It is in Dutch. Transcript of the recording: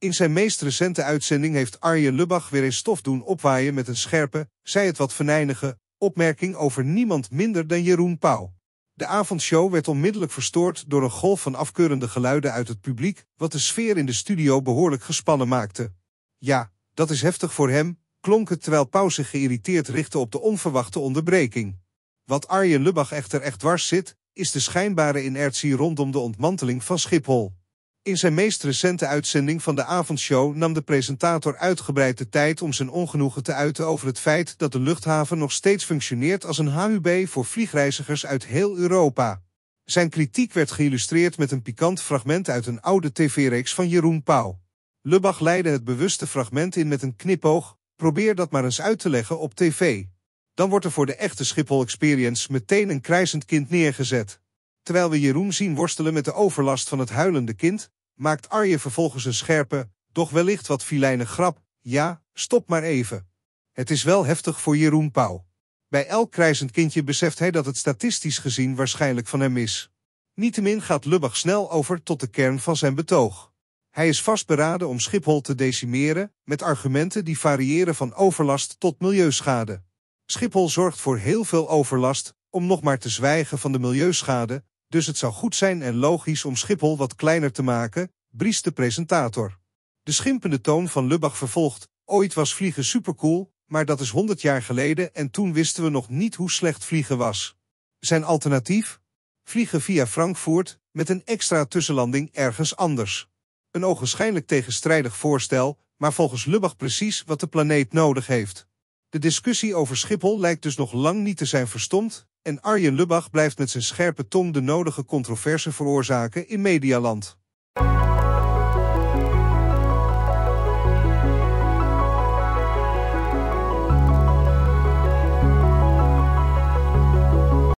In zijn meest recente uitzending heeft Arjen Lubach weer eens stof doen opwaaien met een scherpe, zij het wat venijnige, opmerking over niemand minder dan Jeroen Pauw. De avondshow werd onmiddellijk verstoord door een golf van afkeurende geluiden uit het publiek, wat de sfeer in de studio behoorlijk gespannen maakte. Ja, dat is heftig voor hem, klonk het terwijl Pauw zich geïrriteerd richtte op de onverwachte onderbreking. Wat Arjen Lubach echter echt dwars zit, is de schijnbare inertie rondom de ontmanteling van Schiphol. In zijn meest recente uitzending van de avondshow nam de presentator uitgebreid de tijd om zijn ongenoegen te uiten over het feit dat de luchthaven nog steeds functioneert als een HUB voor vliegreizigers uit heel Europa. Zijn kritiek werd geïllustreerd met een pikant fragment uit een oude tv-reeks van Jeroen Pauw. Lubach leidde het bewuste fragment in met een knipoog, probeer dat maar eens uit te leggen op tv. Dan wordt er voor de echte Schiphol-experience meteen een krijzend kind neergezet. Terwijl we Jeroen zien worstelen met de overlast van het huilende kind, maakt Arje vervolgens een scherpe, doch wellicht wat filijne grap. Ja, stop maar even. Het is wel heftig voor Jeroen Pauw. Bij elk krijzend kindje beseft hij dat het statistisch gezien waarschijnlijk van hem is. Niettemin gaat Lubbach snel over tot de kern van zijn betoog. Hij is vastberaden om Schiphol te decimeren, met argumenten die variëren van overlast tot milieuschade. Schiphol zorgt voor heel veel overlast, om nog maar te zwijgen van de milieuschade, dus het zou goed zijn en logisch om Schiphol wat kleiner te maken, briest de presentator. De schimpende toon van Lubach vervolgt, ooit was vliegen supercool, maar dat is 100 jaar geleden en toen wisten we nog niet hoe slecht vliegen was. Zijn alternatief? Vliegen via Frankfurt met een extra tussenlanding ergens anders. Een ogenschijnlijk tegenstrijdig voorstel, maar volgens Lubach precies wat de planeet nodig heeft. De discussie over Schiphol lijkt dus nog lang niet te zijn verstomd en Arjen Lubach blijft met zijn scherpe tong de nodige controverse veroorzaken in medialand.